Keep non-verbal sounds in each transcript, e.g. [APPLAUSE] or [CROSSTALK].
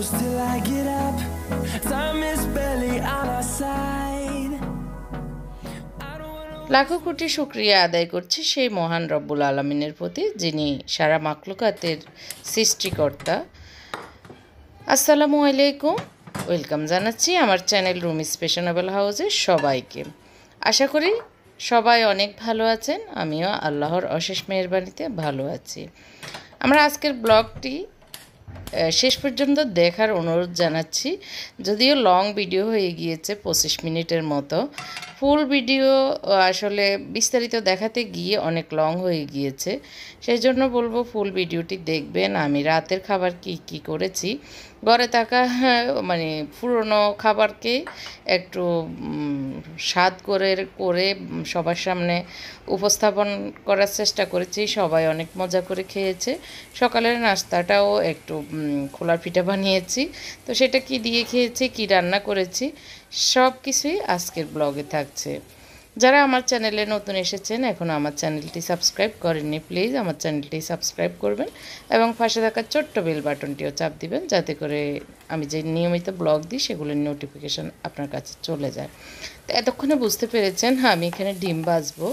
close till I get up Time is barely on our side লাখো কোটি শুক্রিয়া আদায় করছি সেই মহান রব্বুল আলমিনের প্রতি যিনি সারা মাকলুকাতের সৃষ্টিকর্তা আসসালামু আলাইকুম ওয়েলকাম জানাচ্ছি আমার চ্যানেল রুম স্পেশনেবল হাউসের সবাইকে আশা করি সবাই অনেক ভালো আছেন আমিও আল্লাহর অশেষ মেহরবানিতে ভালো আছি আমরা আজকের ব্লগটি শেষ পর্যন্ত দেখার অনুরোধ জানাচ্ছি যদিও লং ভিডিও হয়ে গিয়েছে পঁচিশ মিনিটের মতো ফুল ভিডিও আসলে বিস্তারিত দেখাতে গিয়ে অনেক লং হয়ে গিয়েছে সেই জন্য বলবো ফুল ভিডিওটি দেখবেন আমি রাতের খাবার কি কি করেছি ঘরে থাকা মানে পুরনো খাবারকে একটু স্বাদ করে করে সবার সামনে উপস্থাপন করার চেষ্টা করেছি সবাই অনেক মজা করে খেয়েছে সকালের নাস্তাটাও একটু খোলা পিঠা বানিয়েছি তো সেটা কি দিয়ে খেয়েছি কি রান্না করেছি সব কিছুই আজকের ব্লগে থাকছে যারা আমার চ্যানেলে নতুন এসেছেন এখনও আমার চ্যানেলটি সাবস্ক্রাইব করেননি প্লিজ আমার চ্যানেলটি সাবস্ক্রাইব করবেন এবং পাশে থাকা ছোট্ট বেল বাটনটিও চাপ দিবেন যাতে করে আমি যে নিয়মিত ব্লগ দিই সেগুলোর নোটিফিকেশান আপনার কাছে চলে যায় তো এতক্ষণে বুঝতে পেরেছেন হ্যাঁ আমি এখানে ডিম বাজবো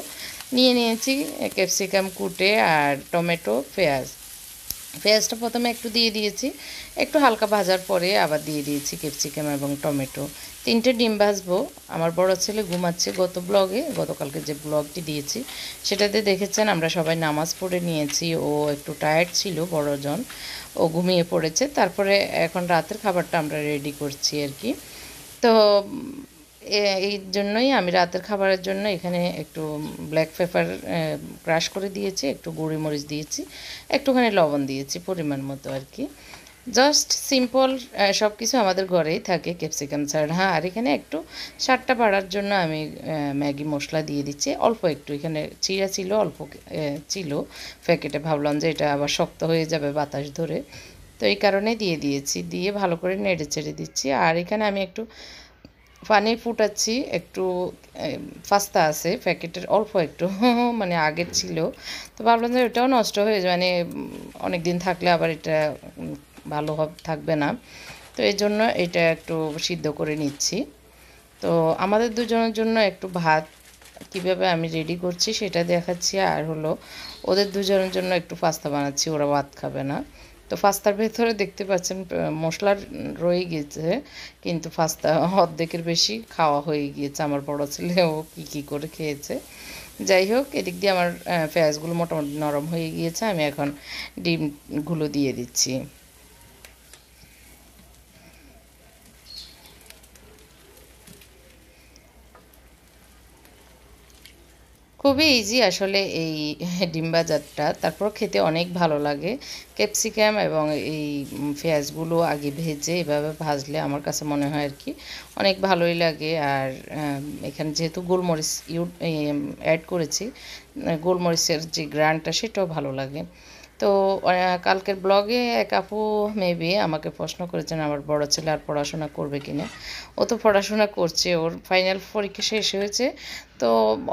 নিয়ে নিয়েছি ক্যাপসিকাম কুটে আর টমেটো পেঁয়াজ পেঁয়াজটা প্রথমে একটু দিয়ে দিয়েছি একটু হালকা ভাজার পরে আবার দিয়ে দিয়েছি ক্যাপসিকাম এবং টমেটো তিনটে ডিম ভাজবো আমার বড় ছেলে ঘুমাচ্ছে গত ব্লগে গতকালকে যে ব্লগটি দিয়েছি সেটাতে দেখেছেন আমরা সবাই নামাজ পড়ে নিয়েছি ও একটু টায়ার্ড ছিল বড়জন ও ঘুমিয়ে পড়েছে তারপরে এখন রাতের খাবারটা আমরা রেডি করছি আর কি তো এই জন্যই আমি রাতের খাবারের জন্য এখানে একটু ব্ল্যাক পেপার ক্রাশ করে দিয়েছি একটু গুঁড়ি মরিচ দিয়েছি একটুখানি লবণ দিয়েছি পরিমাণ মতো আর কি জাস্ট সিম্পল সব কিছু আমাদের ঘরেই থাকে ক্যাপসিকাম ছাড়া হ্যাঁ আর এখানে একটু সারটা বাড়ার জন্য আমি ম্যাগি মশলা দিয়ে দিচ্ছি অল্প একটু এখানে চিরা ছিল অল্প ছিল প্যাকেটে ভাবলাম যে এটা আবার শক্ত হয়ে যাবে বাতাস ধরে তো এই কারণে দিয়ে দিয়েছি দিয়ে ভালো করে নেড়ে চেড়ে দিচ্ছি আর এখানে আমি একটু পানি ফুটাচ্ছি একটু পাস্তা আছে প্যাকেটের অল্প একটু [LAUGHS] মানে আগের ছিল তো ভাবলাম যে ওটাও নষ্ট হয়ে যায় মানে অনেক দিন থাকলে আবার এটা ভালো থাকবে না তো এই জন্য এটা একটু সিদ্ধ করে নিচ্ছি তো আমাদের দুজনের জন্য একটু ভাত কিভাবে আমি রেডি করছি সেটা দেখাচ্ছি আর হলো ওদের দুজনের জন্য একটু পাস্তা বানাচ্ছি ওরা ভাত খাবে না তো পাস্তার ভেতরে দেখতে পাচ্ছেন মশলার রয়ে গিয়েছে কিন্তু পাস্তা অর্ধেকের বেশি খাওয়া হয়ে গিয়েছে আমার বড়ো ছেলে ও কী কী করে খেয়েছে যাই হোক এদিক দিয়ে আমার পেঁয়াজগুলো মোটামুটি নরম হয়ে গিয়েছে আমি এখন ডিমগুলো দিয়ে দিচ্ছি খুবই ইজি আসলে এই ডিম ভাজাটা তারপর খেতে অনেক ভালো লাগে ক্যাপসিকাম এবং এই পেঁয়াজগুলো আগে ভেজে এভাবে ভাজলে আমার কাছে মনে হয় আর কি অনেক ভালোই লাগে আর এখানে যেহেতু গোলমরিচ ইউ অ্যাড করেছি গোলমরিচের যে গ্রানটা সেটাও ভালো লাগে তো কালকের ব্লগে এক আপু মেবি আমাকে প্রশ্ন করেছেন আমার বড় ছেলে আর পড়াশোনা করবে কিনা ও তো পড়াশোনা করছে ওর ফাইনাল পরীক্ষা শেষ হয়েছে তো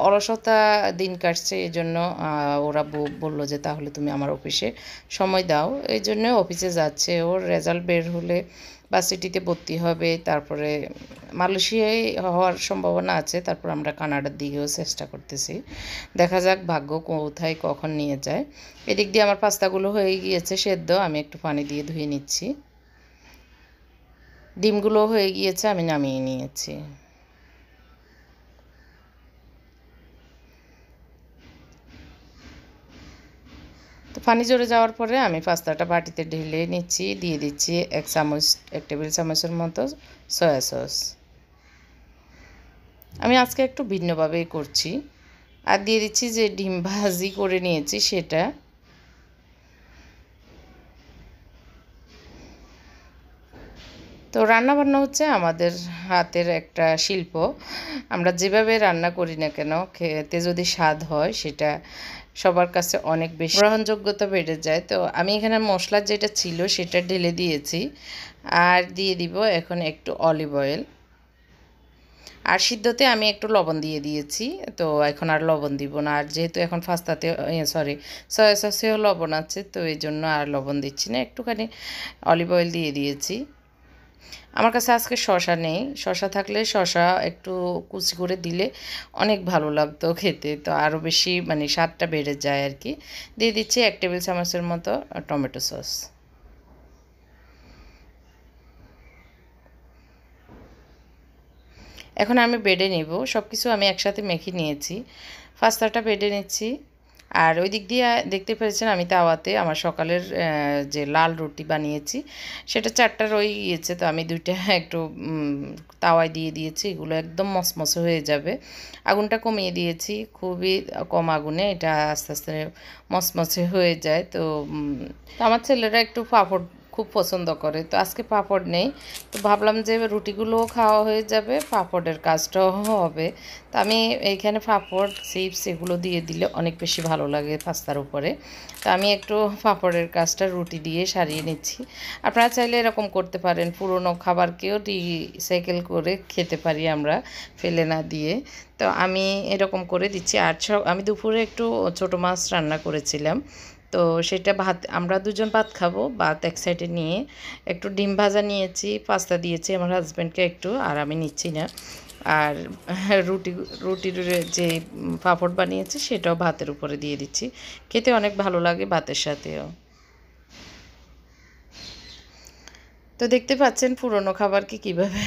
অলসতা দিন কাটছে এই জন্য ওরা বললো যে তাহলে তুমি আমার অফিসে সময় দাও এই জন্য অফিসে যাচ্ছে ওর রেজাল্ট বের হলে ভার্সিটিতে ভর্তি হবে তারপরে মালয়েশিয়ায় হওয়ার সম্ভাবনা আছে তারপর আমরা কানাডার দিকেও চেষ্টা করতেছি দেখা যাক ভাগ্য কোথায় কখন নিয়ে যায় এদিক দিয়ে আমার পাস্তাগুলো হয়ে গিয়েছে সেদ্ধ আমি একটু পানি দিয়ে ধুয়ে নিচ্ছি ডিমগুলো হয়ে গিয়েছে আমি নামিয়ে নিয়েছি তো পানি জড়ে যাওয়ার পরে আমি পাস্তাটা বাটিতে ঢেলে নিচ্ছি দিয়ে দিচ্ছি এক চামচ এক টেবিল চামচের মতো সয়া সস আমি আজকে একটু ভিন্নভাবেই করছি আর দিয়ে দিচ্ছি যে ডিম ভাজি করে নিয়েছি সেটা তো রান্না বান্না হচ্ছে আমাদের হাতের একটা শিল্প আমরা যেভাবে রান্না করি না কেন খেতে যদি স্বাদ হয় সেটা সবার কাছে অনেক বেশি গ্রহণযোগ্যতা বেড়ে যায় তো আমি এখানে মশলা যেটা ছিল সেটা ঢেলে দিয়েছি আর দিয়ে দিব এখন একটু অলিভ অয়েল আর সিদ্ধতে আমি একটু লবণ দিয়ে দিয়েছি তো এখন আর লবণ দিব না আর যেহেতু এখন ফাস্তাতে সরি সয়া সসেও লবণ আছে তো এই জন্য আর লবণ দিচ্ছি না একটুখানি অলিভ অয়েল দিয়ে দিয়েছি আমার কাছে আজকে শশা নেই শশা থাকলে শশা একটু কুচি করে দিলে অনেক ভালো লাগতো খেতে তো আরও বেশি মানে স্বাদটা বেড়ে যায় আর কি দিয়ে দিচ্ছি এক টেবিল চামচের মতো টমেটো সস এখন আমি বেড়ে নেব সব কিছু আমি একসাথে মেখে নিয়েছি পাস্তাটা বেড়ে নিচ্ছি আর ওই দিক দিয়ে দেখতে পেরেছেন আমি তাওয়াতে আমার সকালের যে লাল রুটি বানিয়েছি সেটা চারটা রয়ে গিয়েছে তো আমি দুইটা [LAUGHS] একটু তাওয়ায় দিয়ে দিয়েছি এগুলো একদম মসমসে হয়ে যাবে আগুনটা কমিয়ে দিয়েছি খুবই কম আগুনে এটা আস্তে আস্তে মসমসে হয়ে যায় তো আমার ছেলেরা একটু পাঁপড় খুব পছন্দ করে তো আজকে পাঁপড় নেই তো ভাবলাম যে রুটিগুলোও খাওয়া হয়ে যাবে পাঁপড়ের কাজটাও হবে তো আমি এইখানে পাঁপড় চিপস এগুলো দিয়ে দিলে অনেক বেশি ভালো লাগে পাস্তার উপরে তো আমি একটু পাঁপড়ের কাজটা রুটি দিয়ে সারিয়ে নিচ্ছি আপনারা চাইলে এরকম করতে পারেন পুরনো খাবারকেও রিসাইকেল করে খেতে পারি আমরা ফেলে না দিয়ে তো আমি এরকম করে দিচ্ছি আর আমি দুপুরে একটু ছোট মাছ রান্না করেছিলাম তো সেটা ভাত আমরা দুজন ভাত খাবো ভাত এক সাইডে নিয়ে একটু ডিম ভাজা নিয়েছি পাস্তা দিয়েছি আমার হাজব্যান্ডকে একটু আর আমি নিচ্ছি না আর রুটি রুটির যে পাঁপড় বানিয়েছি সেটাও ভাতের উপরে দিয়ে দিচ্ছি খেতে অনেক ভালো লাগে ভাতের সাথেও তো দেখতে পাচ্ছেন পুরনো খাবারকে কিভাবে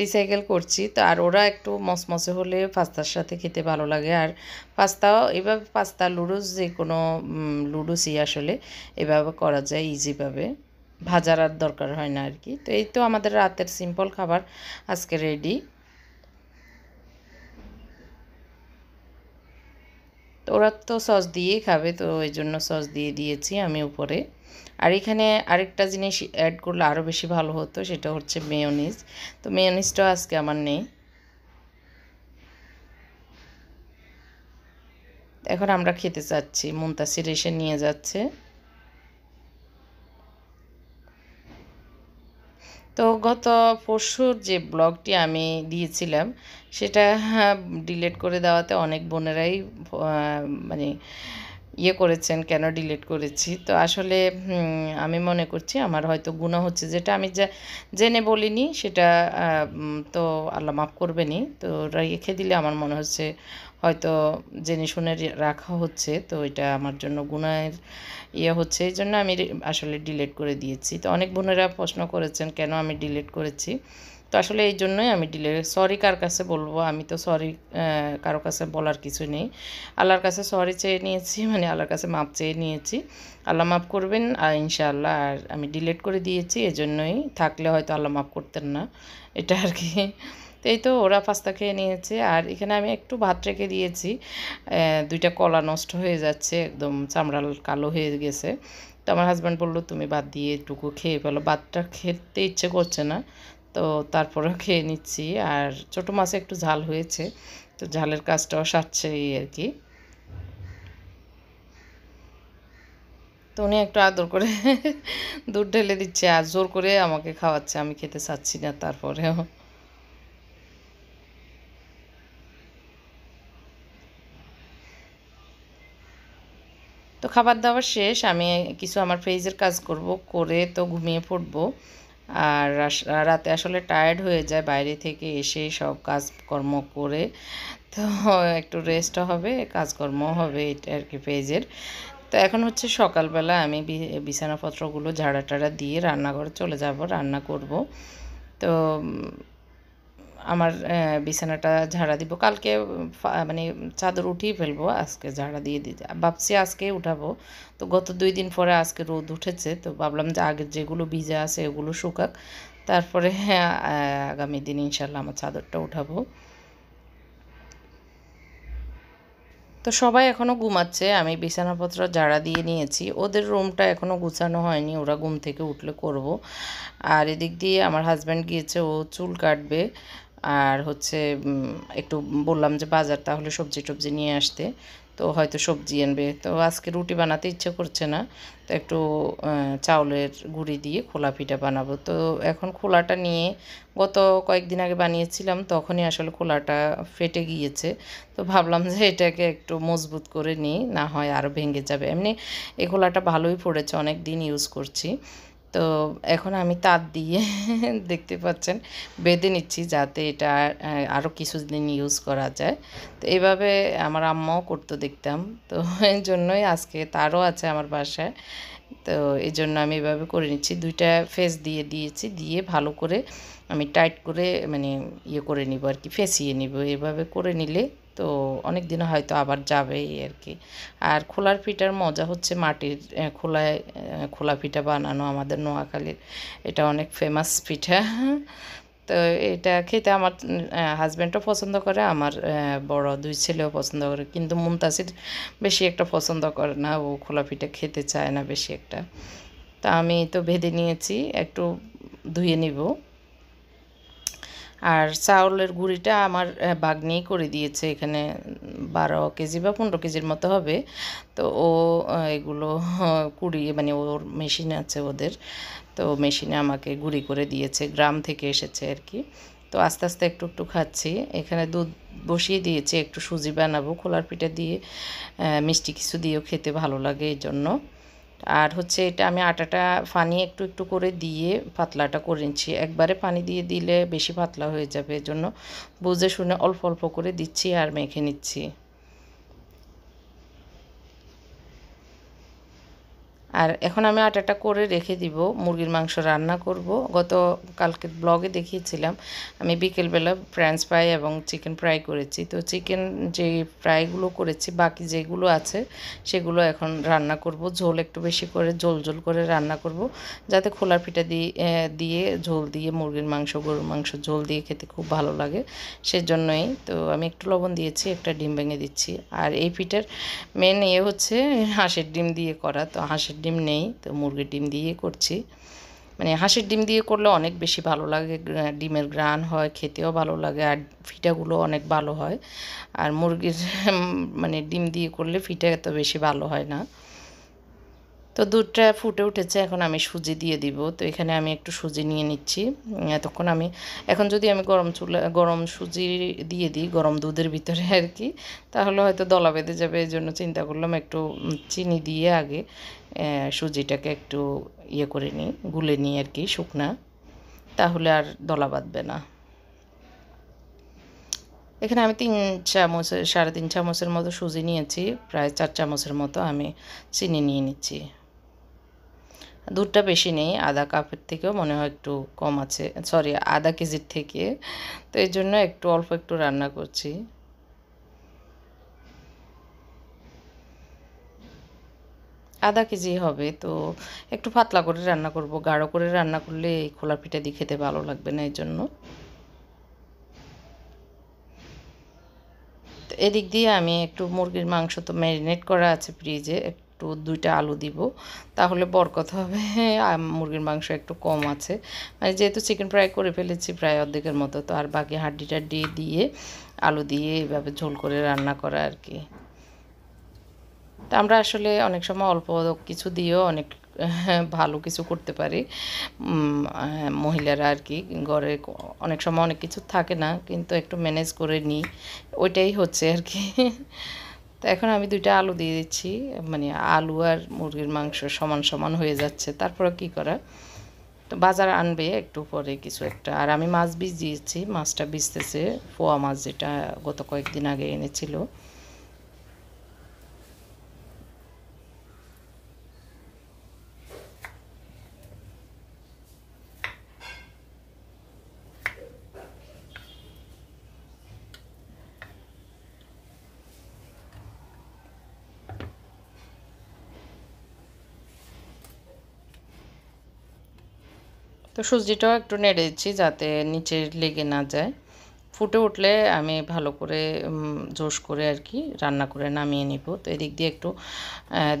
রিসাইকেল [LAUGHS] করছি তো আর ওরা একটু মসমসে হলে পাস্তার সাথে খেতে ভালো লাগে আর পাস্তা এভাবে পাস্তা লুডুস যে কোনো লুডুসই আসলে এভাবে করা যায় ইজিভাবে ভাজার আর দরকার হয় না আর কি তো এই তো আমাদের রাতের সিম্পল খাবার আজকে রেডি তো ওরা তো সস দিয়েই খাবে তো ওই জন্য সস দিয়ে দিয়েছি আমি উপরে আর এখানে আরেকটা জিনিস অ্যাড করলে আরও বেশি ভালো হতো সেটা হচ্ছে মেয়নিজ তো মেয়নিজটা আজকে আমার নেই এখন আমরা খেতে চাচ্ছি মুন্তাসির এসে নিয়ে যাচ্ছে তো গত পরশুর যে ব্লগটি আমি দিয়েছিলাম সেটা ডিলেট হ্যাঁ, করে দেওয়াতে অনেক বোনেরাই মানে ইয়ে করেছেন কেন ডিলেট করেছি তো আসলে আমি মনে করছি আমার হয়তো গুণা হচ্ছে যেটা আমি যা জেনে বলিনি সেটা তো আল্লাহ মাফ করবেনি তো রেখে দিলে আমার মনে হচ্ছে হয়তো জেনে শুনে রাখা হচ্ছে তো এটা আমার জন্য গুণায়ের ইয়ে হচ্ছে এই জন্য আমি আসলে ডিলেট করে দিয়েছি তো অনেক বোনেরা প্রশ্ন করেছেন কেন আমি ডিলেট করেছি তো আসলে এই জন্যই আমি ডিলেট সরি কার কাছে বলবো আমি তো সরি কারো কাছে বলার কিছু নেই আল্লাহর কাছে সরি চেয়ে নিয়েছি মানে আল্লাহর কাছে মাপ চেয়ে নিয়েছি আল্লাহ মাফ করবেন আর ইনশাআল্লাহ আর আমি ডিলেট করে দিয়েছি এজন্যই থাকলে হয়তো আল্লাহ মাফ করতেন না এটা আর কি তো এই তো ওরা পাস্তা খেয়ে নিয়েছে আর এখানে আমি একটু ভাত রেখে দিয়েছি দুইটা কলা নষ্ট হয়ে যাচ্ছে একদম চামড়াল কালো হয়ে গেছে তো আমার হাজব্যান্ড বললো তুমি ভাত দিয়ে একটুকু খেয়ে ফেলো ভাতটা খেতে ইচ্ছে করছে না তো তারপরে খেয়ে নিচ্ছি আর ছোটো মাছে একটু ঝাল হয়েছে তো ঝালের কাজটাও সারছে এই আর কি তো উনি একটু আদর করে [LAUGHS] দুধ ঢেলে দিচ্ছে আর জোর করে আমাকে খাওয়াচ্ছে আমি খেতে চাচ্ছি না তারপরেও তো খাবার দাবার শেষ আমি কিছু আমার ফেজের কাজ করব করে তো ঘুমিয়ে পড়ব আর রাতে আসলে টায়ার্ড হয়ে যায় বাইরে থেকে এসে সব কাজকর্ম করে তো একটু রেস্টও হবে কাজকর্ম হবে এটা আর কি পেজের তো এখন হচ্ছে সকালবেলা আমি বিছানাপত্রগুলো ঝাড়া টাড়া দিয়ে রান্নাঘরে চলে যাব রান্না করব তো আমার বিছানাটা ঝাড়া দিব কালকে মানে চাদর উঠিয়ে ফেলবো আজকে ঝাড়া দিয়ে দিতে ভাবছি আজকে উঠাবো তো গত দুই দিন পরে আজকে রোদ উঠেছে তো ভাবলাম যে আগের যেগুলো ভিজা আছে ওগুলো শুকাক তারপরে হ্যাঁ আগামী দিন ইনশাল্লাহ আমার চাদরটা উঠাবো তো সবাই এখনও ঘুমাচ্ছে আমি বিছানাপত্র ঝাড়া দিয়ে নিয়েছি ওদের রুমটা এখনও গুছানো হয়নি ওরা ঘুম থেকে উঠলে করব আর এদিক দিয়ে আমার হাজব্যান্ড গিয়েছে ও চুল কাটবে আর হচ্ছে একটু বললাম যে বাজার তাহলে সবজি টবজি নিয়ে আসতে তো হয়তো সবজি আনবে তো আজকে রুটি বানাতে ইচ্ছে করছে না তো একটু চাউলের গুঁড়ি দিয়ে খোলা পিঠা বানাবো তো এখন খোলাটা নিয়ে গত কয়েকদিন আগে বানিয়েছিলাম তখনই আসলে খোলাটা ফেটে গিয়েছে তো ভাবলাম যে এটাকে একটু মজবুত করে নিই না হয় আরও ভেঙে যাবে এমনি এই খোলাটা ভালোই পড়েছে অনেক দিন ইউজ করছি তো এখন আমি তার দিয়ে [LAUGHS] দেখতে পাচ্ছেন বেঁধে নিচ্ছি যাতে এটা আরও কিছুদিন ইউজ করা যায় তো এইভাবে আমার আম্মাও করতো দেখতাম তো [LAUGHS] এই জন্যই আজকে তারও আছে আমার বাসায় তো এই জন্য আমি এভাবে করে নিচ্ছি দুইটা ফেস দিয়ে দিয়েছি দিয়ে ভালো করে আমি টাইট করে মানে ইয়ে করে নিব আর কি ফেসিয়ে নিব এভাবে করে নিলে তো অনেক দিন হয়তো আবার যাবেই আর কি আর খোলার পিঠার মজা হচ্ছে মাটির খোলায় খোলা পিঠা বানানো আমাদের নোয়াখালীর এটা অনেক ফেমাস পিঠা তো এটা খেতে আমার হাজব্যান্ডও পছন্দ করে আমার বড় দুই ছেলেও পছন্দ করে কিন্তু মুমতাসির বেশি একটা পছন্দ করে না ও খোলা পিঠা খেতে চায় না বেশি একটা তা আমি তো ভেদে নিয়েছি একটু ধুয়ে নিব আর চাউলের গুঁড়িটা আমার বাগনিই করে দিয়েছে এখানে বারো কেজি বা পনেরো কেজির মতো হবে তো ও এগুলো কুড়িয়ে মানে ওর মেশিন আছে ওদের তো মেশিনে আমাকে গুঁড়ি করে দিয়েছে গ্রাম থেকে এসেছে আর কি তো আস্তে আস্তে একটু একটু খাচ্ছি এখানে দুধ বসিয়ে দিয়েছি একটু সুজি বানাবো খোলার পিঠা দিয়ে মিষ্টি কিছু দিয়েও খেতে ভালো লাগে এই জন্য আর হচ্ছে এটা আমি আটাটা পানি একটু একটু করে দিয়ে পাতলাটা করে নিচ্ছি একবারে পানি দিয়ে দিলে বেশি পাতলা হয়ে যাবে এজন্য বুঝে শুনে অল্প অল্প করে দিচ্ছি আর মেখে নিচ্ছি আর এখন আমি আটাটা করে রেখে দিব মুরগির মাংস রান্না করব গত কালকে ব্লগে দেখিয়েছিলাম আমি বিকেলবেলা ফ্রেঞ্চ ফ্রাই এবং চিকেন ফ্রাই করেছি তো চিকেন যে ফ্রাইগুলো করেছি বাকি যেগুলো আছে সেগুলো এখন রান্না করব ঝোল একটু বেশি করে ঝোল ঝোল করে রান্না করব যাতে খোলার পিঠা দিয়ে দিয়ে ঝোল দিয়ে মুরগির মাংস গরুর মাংস ঝোল দিয়ে খেতে খুব ভালো লাগে সেজন্যই তো আমি একটু লবণ দিয়েছি একটা ডিম ভেঙে দিচ্ছি আর এই পিঠার মেন ইয়ে এ হচ্ছে হাঁসের ডিম দিয়ে করা তো হাঁসের ডিম নেই তো মুরগির ডিম দিয়ে করছি মানে হাঁসের ডিম দিয়ে করলে অনেক বেশি ভালো লাগে ডিমের গ্রান হয় খেতেও ভালো লাগে আর ফিটাগুলো অনেক ভালো হয় আর মুরগির মানে ডিম দিয়ে করলে ফিটা এত বেশি ভালো হয় না তো দুধটা ফুটে উঠেছে এখন আমি সুজি দিয়ে দিব তো এখানে আমি একটু সুজি নিয়ে নিচ্ছি এতক্ষণ আমি এখন যদি আমি গরম চুলা গরম সুজি দিয়ে দিই গরম দুধের ভিতরে [LAUGHS] আর কি তাহলে হয়তো দলা বেঁধে যাবে এই জন্য চিন্তা করলাম একটু চিনি দিয়ে আগে সুজিটাকে একটু ইয়ে করে নিই গুলে নিই আর কি শুকনা তাহলে আর দলা বাঁধবে না এখানে আমি তিন চামচ সাড়ে তিন চামচের মতো সুজি নিয়েছি প্রায় চার চামচের মতো আমি চিনি নিয়ে নিচ্ছি দুধটা বেশি নেই আধা কাপের থেকেও মনে হয় একটু কম আছে সরি আধা কেজির থেকে তো এই জন্য একটু অল্প একটু রান্না করছি আধা কেজি হবে তো একটু পাতলা করে রান্না করব গাঢ় করে রান্না করলে এই খোলা পিঠা দিয়ে খেতে ভালো লাগবে না এই জন্য এদিক দিয়ে আমি একটু মুরগির মাংস তো ম্যারিনেট করা আছে ফ্রিজে একটু দুইটা আলু দিব তাহলে বরকত হবে মুরগির মাংস একটু কম আছে মানে যেহেতু চিকেন ফ্রাই করে ফেলেছি প্রায় অর্ধেকের মতো তো আর বাকি হাড্ডি টাড্ডি দিয়ে আলু দিয়ে এভাবে ঝোল করে রান্না করা আর কি তো আমরা আসলে অনেক সময় অল্প কিছু দিয়েও অনেক ভালো কিছু করতে পারি হ্যাঁ, মহিলারা আর কি ঘরে অনেক সময় অনেক কিছু থাকে না কিন্তু একটু ম্যানেজ করে নিই ওইটাই হচ্ছে আর কি তো এখন আমি দুইটা আলু দিয়ে দিচ্ছি মানে আলু আর মুরগির মাংস সমান সমান হয়ে যাচ্ছে তারপরে কি করা তো বাজার আনবে একটু পরে কিছু একটা আর আমি মাছ বীজ দিয়েছি মাছটা বীজতেছে পোয়া মাছ যেটা গত কয়েকদিন আগে এনেছিল তো সুজিটাও একটু নেড়ে দিচ্ছি যাতে নিচে লেগে না যায় ফুটে উঠলে আমি ভালো করে জোশ করে আর কি রান্না করে নামিয়ে নিব তো এদিক দিয়ে একটু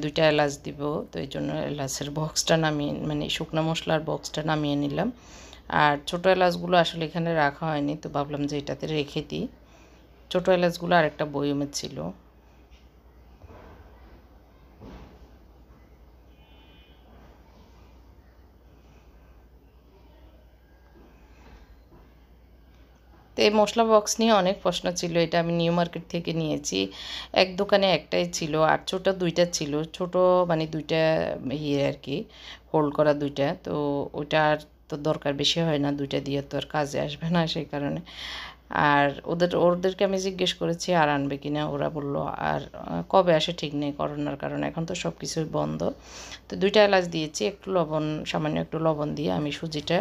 দুইটা এলাচ দিব তো এই জন্য এলাচের বক্সটা নামিয়ে মানে শুকনো মশলার বক্সটা নামিয়ে নিলাম আর ছোটো এলাচগুলো আসলে এখানে রাখা হয়নি তো ভাবলাম যে এটাতে রেখে দিই ছোটো এলাচগুলো আরেকটা বয়মে ছিল তো এই মশলা বক্স নিয়ে অনেক প্রশ্ন ছিল এটা আমি নিউ মার্কেট থেকে নিয়েছি এক দোকানে একটাই ছিল আর ছোটো দুইটা ছিল ছোট মানে দুইটা ইয়ে আর কি হোল্ড করা দুইটা তো ওইটা আর তো দরকার বেশি হয় না দুইটা দিয়ে তো আর কাজে আসবে না সেই কারণে আর ওদের ওদেরকে আমি জিজ্ঞেস করেছি আর আনবে কি না ওরা বললো আর কবে আসে ঠিক নেই করোনার কারণে এখন তো সব কিছুই বন্ধ তো দুইটা এলাচ দিয়েছি একটু লবণ সামান্য একটু লবণ দিয়ে আমি সুজিটা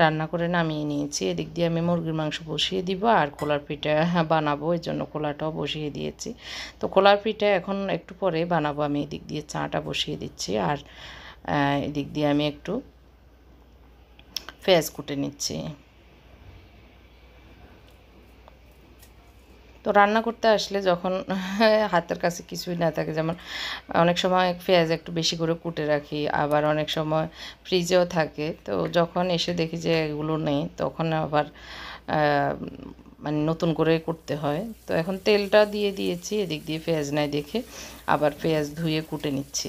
রান্না করে নামিয়ে নিয়েছি এদিক দিয়ে আমি মুরগির মাংস বসিয়ে দিব আর খোলার পিঠা বানাবো এর জন্য খোলাটাও বসিয়ে দিয়েছি তো খোলার পিঠা এখন একটু পরে বানাবো আমি এদিক দিয়ে চাটা বসিয়ে দিচ্ছি আর এদিক দিয়ে আমি একটু পেঁয়াজ কুটে নিচ্ছি তো রান্না করতে আসলে যখন [LAUGHS] হাতের কাছে কিছুই না থাকে যেমন অনেক সময় পেঁয়াজ একটু বেশি করে কুটে রাখি আবার অনেক সময় ফ্রিজেও থাকে তো যখন এসে দেখি যে এগুলো নেই তখন আবার মানে নতুন করে করতে হয় তো এখন তেলটা দিয়ে দিয়েছি এদিক দিয়ে পেঁয়াজ নাই দেখে আবার পেঁয়াজ ধুয়ে কুটে নিচ্ছি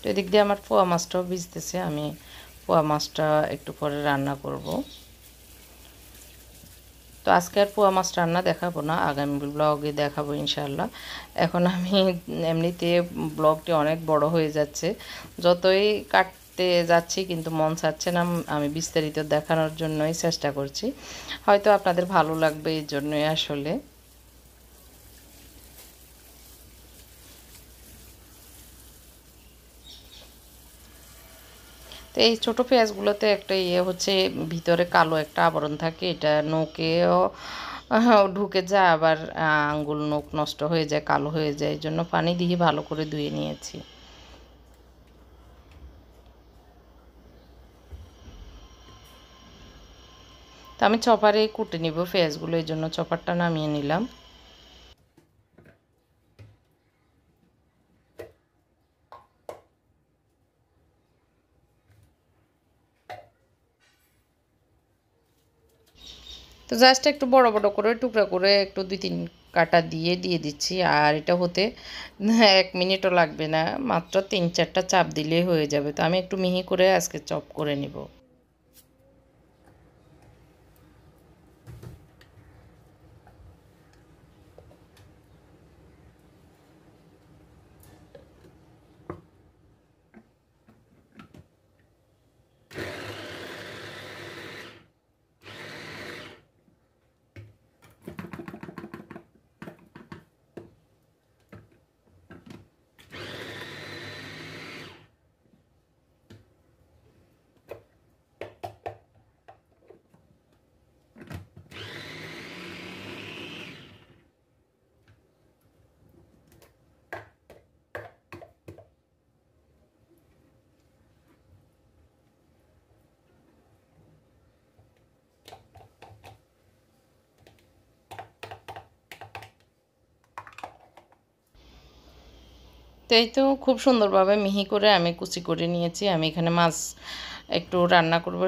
তো এদিক দিয়ে আমার পোয়া মাছটাও ভিজতেছে আমি পোয়া মাছটা একটু পরে রান্না করব তো আজকে আর পোয়া মাছ রান্না দেখাবো না আগামী ব্লগে দেখাবো ইনশাল্লাহ এখন আমি এমনিতে ব্লগটি অনেক বড় হয়ে যাচ্ছে যতই কাটতে যাচ্ছি কিন্তু মন চাচ্ছে না আমি বিস্তারিত দেখানোর জন্যই চেষ্টা করছি হয়তো আপনাদের ভালো লাগবে এই জন্যই আসলে এই ছোট পেঁয়াজগুলোতে একটা ইয়ে হচ্ছে ভিতরে কালো একটা আবরণ থাকে এটা নোকেও ঢুকে যায় আবার আঙ্গুল নোক নষ্ট হয়ে যায় কালো হয়ে যায় এই জন্য পানি দিয়ে ভালো করে ধুয়ে নিয়েছি তো আমি চপারে কুটে নিব পেঁয়াজগুলো এই জন্য চপারটা নামিয়ে নিলাম তো জাস্ট একটু বড় বড় করে টুকরা করে একটু দুই তিন কাটা দিয়ে দিয়ে দিচ্ছি আর এটা হতে এক মিনিটও লাগবে না মাত্র তিন চারটা চাপ দিলেই হয়ে যাবে তো আমি একটু মিহি করে আজকে চপ করে নিব তো এই তো খুব সুন্দরভাবে মিহি করে আমি কুচি করে নিয়েছি আমি এখানে মাছ একটু রান্না করবো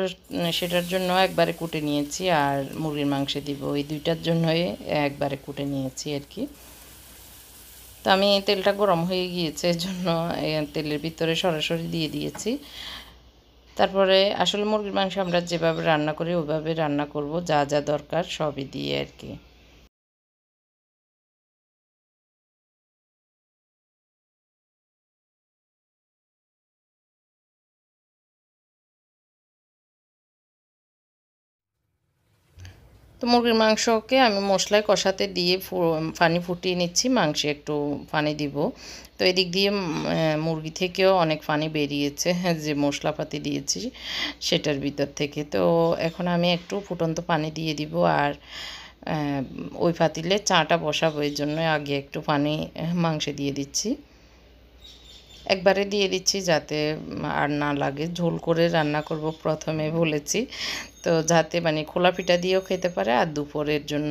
সেটার জন্য একবারে কুটে নিয়েছি আর মুরগির মাংসে দিব এই দুইটার জন্যই একবারে কুটে নিয়েছি আর কি তো আমি তেলটা গরম হয়ে গিয়েছে এর জন্য তেলের ভিতরে সরাসরি দিয়ে দিয়েছি তারপরে আসলে মুরগির মাংস আমরা যেভাবে রান্না করি ওইভাবে রান্না করব যা যা দরকার সবই দিয়ে আর কি তো মুরগির মাংসকে আমি মশলায় কষাতে দিয়ে পানি ফুটিয়ে নিচ্ছি মাংসে একটু পানি দিব তো এদিক দিয়ে মুরগি থেকেও অনেক পানি বেরিয়েছে হ্যাঁ, যে মশলাপাতি দিয়েছি সেটার ভিতর থেকে তো এখন আমি একটু ফুটন্ত পানি দিয়ে দিব আর ওই পাতিলে চাটা বসাবো এর জন্য আগে একটু পানি মাংসে দিয়ে দিচ্ছি একবারে দিয়ে দিচ্ছি যাতে আর না লাগে ঝোল করে রান্না করব প্রথমে বলেছি তো যাতে মানে খোলা পিঠা দিয়েও খেতে পারে আর দুপুরের জন্য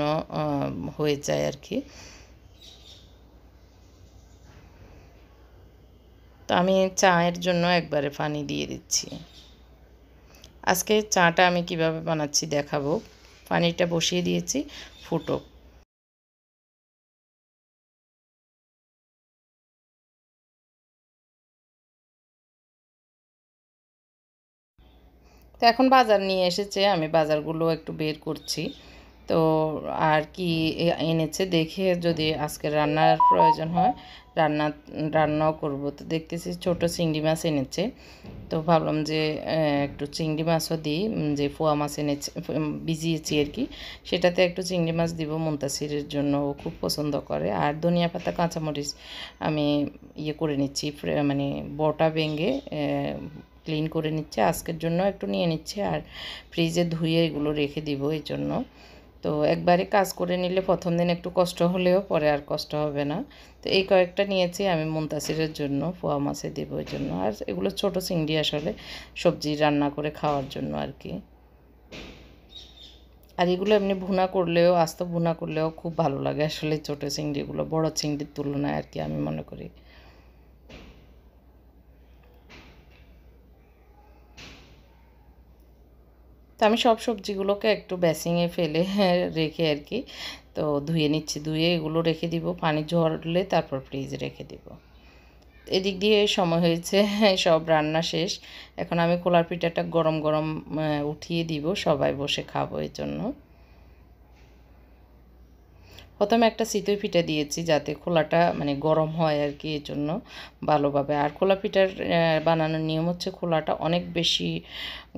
হয়ে যায় আর কি তো আমি চায়ের জন্য একবারে পানি দিয়ে দিচ্ছি আজকে চাটা আমি কিভাবে বানাচ্ছি দেখাবো পানিটা বসিয়ে দিয়েছি ফুটুক তো এখন বাজার নিয়ে এসেছে আমি বাজারগুলো একটু বের করছি তো আর কি এনেছে দেখে যদি আজকে রান্নার প্রয়োজন হয় রান্না রান্নাও করব তো দেখতেছি ছোট চিংড়ি মাছ এনেছে তো ভাবলাম যে একটু চিংড়ি মাছও দিই যে ফোয়া মাছ এনেছে ভিজিয়েছি আর কি সেটাতে একটু চিংড়ি মাছ দিব মুন্তাসিরের জন্য ও খুব পছন্দ করে আর ধনিয়া পাতা কাঁচামরিচ আমি ইয়ে করে নিচ্ছি মানে বটা ভেঙে ক্লিন করে নিচ্ছে আজকের জন্য একটু নিয়ে নিচ্ছে আর ফ্রিজে ধুয়ে এগুলো রেখে দিব এই জন্য তো একবারে কাজ করে নিলে প্রথম দিন একটু কষ্ট হলেও পরে আর কষ্ট হবে না তো এই কয়েকটা নিয়েছি আমি মুন্তাসিরের জন্য পোয়া মাছে দেবো ওই জন্য আর এগুলো ছোট চিংড়ি আসলে সবজি রান্না করে খাওয়ার জন্য আর কি আর এগুলো এমনি ভুনা করলেও আস্ত ভুনা করলেও খুব ভালো লাগে আসলে ছোটো চিংড়িগুলো বড় চিংড়ির তুলনায় আর কি আমি মনে করি তো আমি সব সবজিগুলোকে একটু ব্যাসিংয়ে ফেলে [LAUGHS] রেখে আর কি তো ধুয়ে নিচ্ছি ধুয়ে এগুলো রেখে দিব পানি ঝরলে তারপর ফ্রিজে রেখে দিব এদিক দিয়ে সময় হয়েছে [LAUGHS] সব রান্না শেষ এখন আমি কোলার পিঠাটা গরম গরম উঠিয়ে দিব সবাই বসে খাবো এই জন্য প্রথমে একটা চিতই পিঠা দিয়েছি যাতে খোলাটা মানে গরম হয় আর কি এর জন্য ভালোভাবে আর খোলা পিঠার বানানোর নিয়ম হচ্ছে খোলাটা অনেক বেশি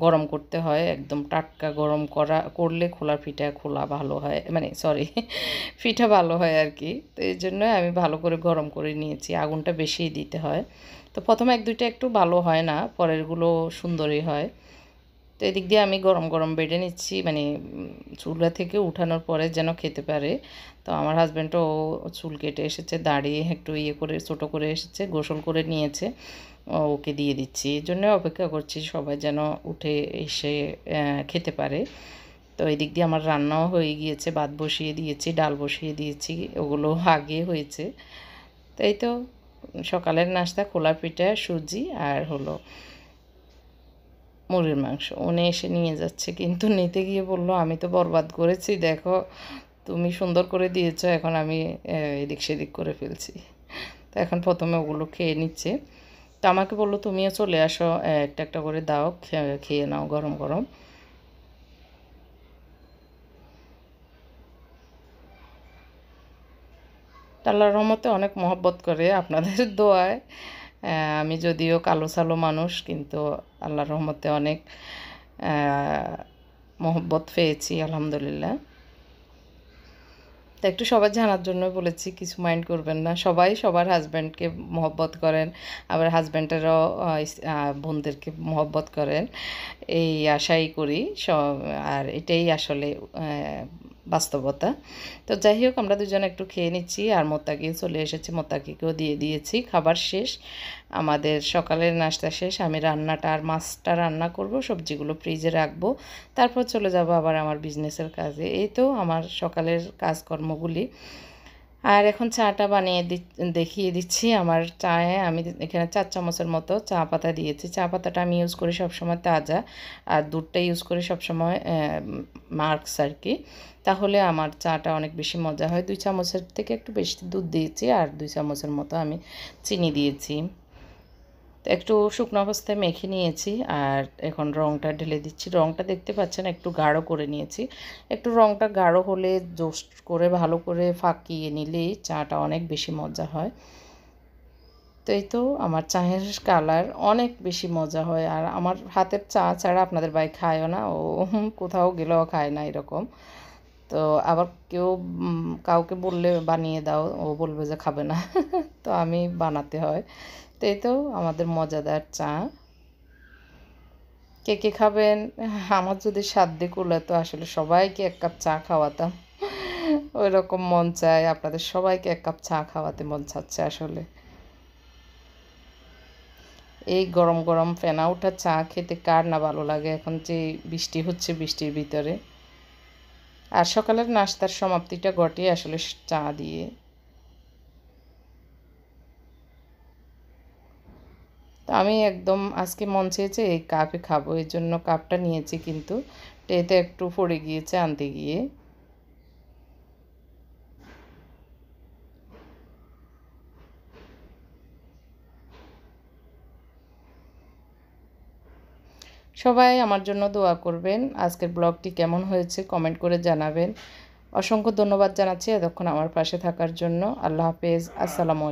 গরম করতে হয় একদম টাটকা গরম করা করলে খোলা পিঠা খোলা ভালো হয় মানে সরি [LAUGHS] পিঠা ভালো হয় আর কি তো এই জন্য আমি ভালো করে গরম করে নিয়েছি আগুনটা বেশিই দিতে হয় তো প্রথমে এক দুইটা একটু ভালো হয় না পরেরগুলো সুন্দরই হয় তো এদিক দিয়ে আমি গরম গরম বেড়ে নিচ্ছি মানে চুলা থেকে উঠানোর পরে যেন খেতে পারে তো আমার হাজব্যান্ডও চুল কেটে এসেছে দাঁড়িয়ে একটু ইয়ে করে ছোটো করে এসেছে গোসল করে নিয়েছে ওকে দিয়ে দিচ্ছি এই জন্য অপেক্ষা করছি সবাই যেন উঠে এসে খেতে পারে তো এদিক দিয়ে আমার রান্নাও হয়ে গিয়েছে ভাত বসিয়ে দিয়েছি ডাল বসিয়ে দিয়েছি ওগুলো আগে হয়েছে তাই তো সকালের নাস্তা খোলা পিঠা সুজি আর হলো মুরগির মাংস উনি এসে নিয়ে যাচ্ছে কিন্তু নিতে গিয়ে বললো আমি তো বরবাদ করেছি দেখো তুমি সুন্দর করে দিয়েছ এখন আমি এদিক সেদিক করে ফেলছি তো এখন প্রথমে ওগুলো খেয়ে নিচ্ছে তো আমাকে বললো তুমিও চলে আসো একটা একটা করে দাও খেয়ে নাও গরম গরম আল্লাহর রহমতে অনেক মহব্বত করে আপনাদের [LAUGHS] দোয়ায় আমি যদিও কালো সালো মানুষ কিন্তু আল্লাহর রহমতে অনেক মহব্বত পেয়েছি আলহামদুলিল্লাহ তা একটু সবার জানার জন্য বলেছি কিছু মাইন্ড করবেন না সবাই সবার হাজব্যান্ডকে মহব্বত করেন আবার হাজব্যান্ডেরও বোনদেরকে মহব্বত করেন এই আশাই করি সব আর এটাই আসলে বাস্তবতা তো যাই হোক আমরা দুজন একটু খেয়ে নিচ্ছি আর মোত্তাকি চলে এসেছে মোত্তাকিকেও দিয়ে দিয়েছি খাবার শেষ আমাদের সকালের নাস্তা শেষ আমি রান্নাটা আর মাছটা রান্না করব সবজিগুলো ফ্রিজে রাখবো তারপর চলে যাব আবার আমার বিজনেসের কাজে এই তো আমার সকালের কাজকর্মগুলি আর এখন চাটা বানিয়ে দেখিয়ে দিচ্ছি আমার চায়ে আমি এখানে চার চামচের মতো চা পাতা দিয়েছি চা পাতাটা আমি ইউজ করি সবসময় তাজা আর দুধটা ইউজ করি সবসময় মার্কস আর কি তাহলে আমার চাটা অনেক বেশি মজা হয় দুই চামচের থেকে একটু বেশি দুধ দিয়েছি আর দুই চামচের মতো আমি চিনি দিয়েছি তো একটু শুকনো অবস্থায় মেখে নিয়েছি আর এখন রঙটা ঢেলে দিচ্ছি রঙটা দেখতে পাচ্ছেন একটু গাঢ় করে নিয়েছি একটু রঙটা গাঢ় হলে জোস্ট করে ভালো করে ফাঁকিয়ে নিলেই চাটা অনেক বেশি মজা হয় তো এই তো আমার চায়ের কালার অনেক বেশি মজা হয় আর আমার হাতের চা ছাড়া আপনাদের ভাই খায়ও না ও কোথাও গেলেও খায় না এরকম তো আবার কেউ কাউকে বললে বানিয়ে দাও ও বলবে যে খাবে না [LAUGHS] তো আমি বানাতে হয় তো এই তো আমাদের মজাদার চা কে কে খাবেন আমার যদি সাধ্যে তো আসলে সবাইকে এক কাপ চা খাওয়াতাম ওই রকম মন চায় আপনাদের সবাইকে এক কাপ চা খাওয়াতে মন চাচ্ছে আসলে এই গরম গরম ফেনা ওঠা চা খেতে কার না ভালো লাগে এখন যে বৃষ্টি হচ্ছে বৃষ্টির ভিতরে আর সকালের নাস্তার সমাপ্তিটা ঘটে আসলে চা দিয়ে তো আমি একদম আজকে মন চেয়েছে এই কাপে খাবো এর জন্য কাপটা নিয়েছি কিন্তু এতে একটু পড়ে গিয়েছে আনতে গিয়ে সবাই আমার জন্য দোয়া করবেন আজকের ব্লগটি কেমন হয়েছে কমেন্ট করে জানাবেন অসংখ্য ধন্যবাদ জানাচ্ছি এতক্ষণ আমার পাশে থাকার জন্য আল্লাহ হাফেজ আসসালামু